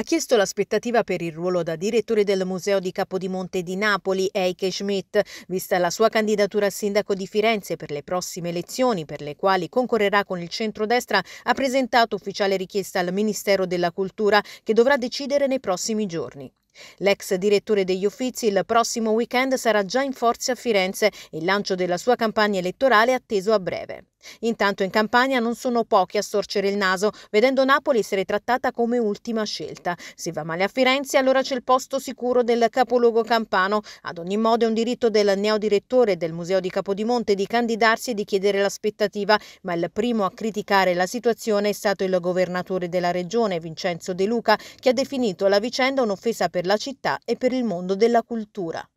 ha chiesto l'aspettativa per il ruolo da direttore del Museo di Capodimonte di Napoli, Eike Schmidt, vista la sua candidatura a sindaco di Firenze per le prossime elezioni, per le quali concorrerà con il centrodestra, ha presentato ufficiale richiesta al Ministero della Cultura che dovrà decidere nei prossimi giorni. L'ex direttore degli Uffizi il prossimo weekend sarà già in forza a Firenze e il lancio della sua campagna elettorale è atteso a breve. Intanto in Campania non sono pochi a sorcere il naso, vedendo Napoli essere trattata come ultima scelta. Se va male a Firenze, allora c'è il posto sicuro del capoluogo campano. Ad ogni modo è un diritto del neodirettore del Museo di Capodimonte di candidarsi e di chiedere l'aspettativa, ma il primo a criticare la situazione è stato il governatore della regione, Vincenzo De Luca, che ha definito la vicenda un'offesa per la città e per il mondo della cultura.